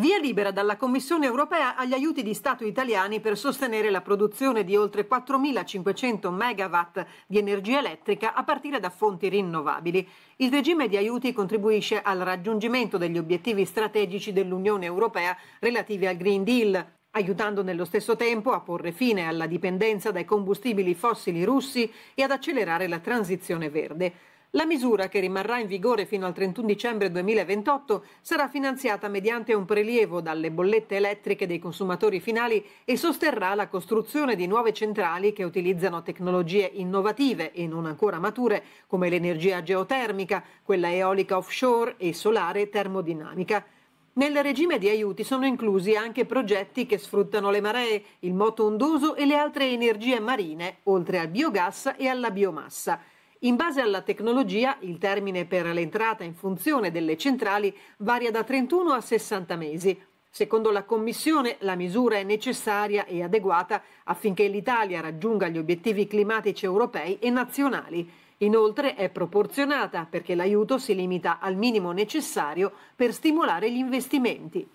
Via libera dalla Commissione europea agli aiuti di Stato italiani per sostenere la produzione di oltre 4.500 MW di energia elettrica a partire da fonti rinnovabili. Il regime di aiuti contribuisce al raggiungimento degli obiettivi strategici dell'Unione europea relativi al Green Deal, aiutando nello stesso tempo a porre fine alla dipendenza dai combustibili fossili russi e ad accelerare la transizione verde. La misura, che rimarrà in vigore fino al 31 dicembre 2028, sarà finanziata mediante un prelievo dalle bollette elettriche dei consumatori finali e sosterrà la costruzione di nuove centrali che utilizzano tecnologie innovative e non ancora mature come l'energia geotermica, quella eolica offshore e solare termodinamica. Nel regime di aiuti sono inclusi anche progetti che sfruttano le maree, il moto ondoso e le altre energie marine, oltre al biogas e alla biomassa. In base alla tecnologia, il termine per l'entrata in funzione delle centrali varia da 31 a 60 mesi. Secondo la Commissione, la misura è necessaria e adeguata affinché l'Italia raggiunga gli obiettivi climatici europei e nazionali. Inoltre è proporzionata perché l'aiuto si limita al minimo necessario per stimolare gli investimenti.